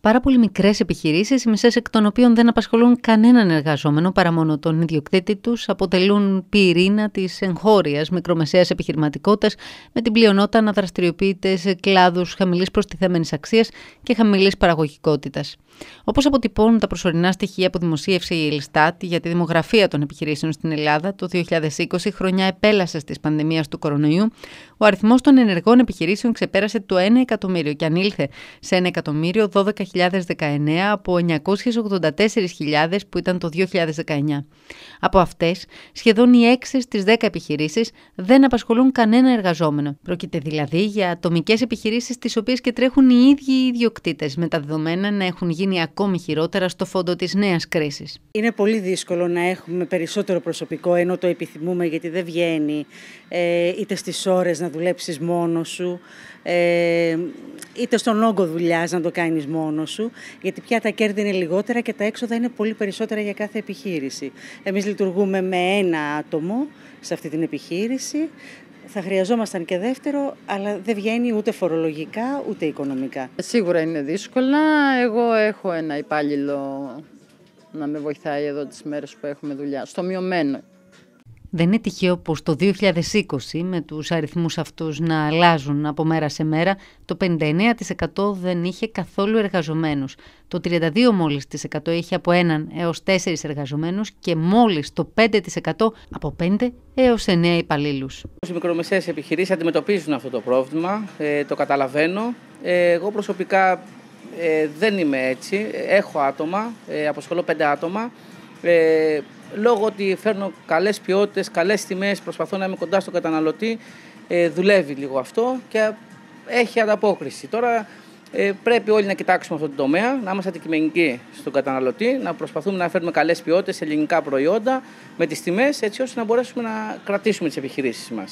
πάρα πολύ μικρές επιχειρήσεις, οι μισές εκ των οποίων δεν απασχολούν κανέναν εργαζόμενο παρά μόνο τον ιδιοκτήτη τους, αποτελούν πυρήνα της εγχώριας μικρομεσαίας επιχειρηματικότητας, με την πλειονότητα να δραστηριοποιείται σε κλάδους χαμηλής προστιθέμενης αξίας και χαμηλής παραγωγικότητας. Όπως αποτυπώνουν τα προσωρινά στοιχεία που δημοσίευσε η Ελστάτ για τη δημογραφία των επιχειρήσεων στην Ελλάδα το 2020, χρονιά επέλαση τη πανδημία του κορονοϊού, ο αριθμός των ενεργών επιχειρήσεων ξεπέρασε το 1 εκατομμύριο και ανήλθε σε 1 εκατομμύριο 12. 2019 από 984.000 που ήταν το 2019. Από αυτές, σχεδόν οι 6 στις 10 επιχειρήσεις δεν απασχολούν κανένα εργαζόμενο. Πρόκειται δηλαδή για ατομικές επιχειρήσεις τις οποίες και τρέχουν οι ίδιοι οι ιδιοκτήτες, με τα δεδομένα να έχουν γίνει ακόμη χειρότερα στο φόντο της νέας κρίσης. Είναι πολύ δύσκολο να έχουμε περισσότερο προσωπικό, ενώ το επιθυμούμε γιατί δεν βγαίνει, ε, είτε στις ώρες να δουλέψεις μόνος σου, ε, είτε στον όγκο δουλειάς να το κάνεις μόνος γιατί πια τα κέρδη είναι λιγότερα και τα έξοδα είναι πολύ περισσότερα για κάθε επιχείρηση. Εμείς λειτουργούμε με ένα άτομο σε αυτή την επιχείρηση. Θα χρειαζόμασταν και δεύτερο, αλλά δεν βγαίνει ούτε φορολογικά ούτε οικονομικά. Σίγουρα είναι δύσκολα. Εγώ έχω ένα υπάλληλο να με βοηθάει εδώ τις μέρες που έχουμε δουλειά, στο μειωμένο. Δεν είναι τυχαίο πως το 2020 με τους αριθμούς αυτούς να αλλάζουν από μέρα σε μέρα, το 59% δεν είχε καθόλου εργαζομένους. Το 32% μόλις είχε από έναν έως 4 εργαζομένους και μόλις το 5% από πέντε έως εννέα υπαλλήλους. Οι μικρομεσαίες επιχειρήσεις αντιμετωπίζουν αυτό το πρόβλημα, ε, το καταλαβαίνω. Ε, εγώ προσωπικά ε, δεν είμαι έτσι, έχω άτομα, αποσχολώ πέντε άτομα ε, λόγω ότι φέρνω καλές ποιότητες, καλές τιμές, προσπαθώ να είμαι κοντά στον καταναλωτή, ε, δουλεύει λίγο αυτό και έχει ανταπόκριση. Τώρα ε, πρέπει όλοι να κοιτάξουμε αυτό τον τομέα, να είμαστε αντικειμενικοί στον καταναλωτή, να προσπαθούμε να φέρουμε καλές ποιότητες, ελληνικά προϊόντα με τις τιμές, έτσι ώστε να μπορέσουμε να κρατήσουμε τις επιχειρήσεις μας.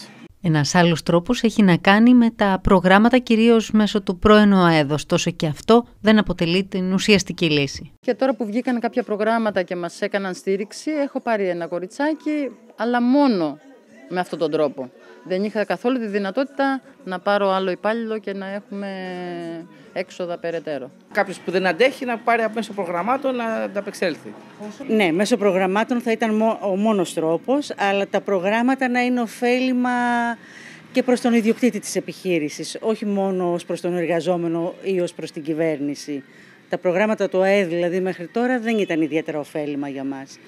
Ένας άλλος τρόπος έχει να κάνει με τα προγράμματα κυρίως μέσω του πρώην ΟΑΕΔΟΣ, τόσο και αυτό δεν αποτελεί την ουσιαστική λύση. Και τώρα που βγήκαν κάποια προγράμματα και μας έκαναν στήριξη, έχω πάρει ένα κοριτσάκι, αλλά μόνο με αυτόν τον τρόπο. Δεν είχα καθόλου τη δυνατότητα να πάρω άλλο υπάλληλο και να έχουμε έξοδα περαιτέρω. Κάποιος που δεν αντέχει να πάρει μέσω προγραμμάτων να ανταπεξέλθει. Ναι, μέσω προγραμμάτων θα ήταν ο μόνος τρόπος, αλλά τα προγράμματα να είναι ωφέλιμα και προς τον ιδιοκτήτη της επιχείρησης, όχι μόνο ως προς τον εργαζόμενο ή ως προς την κυβέρνηση. Τα προγράμματα του ΑΕΔ δηλαδή μέχρι τώρα δεν ήταν ιδιαίτερα ωφέλιμα για μας.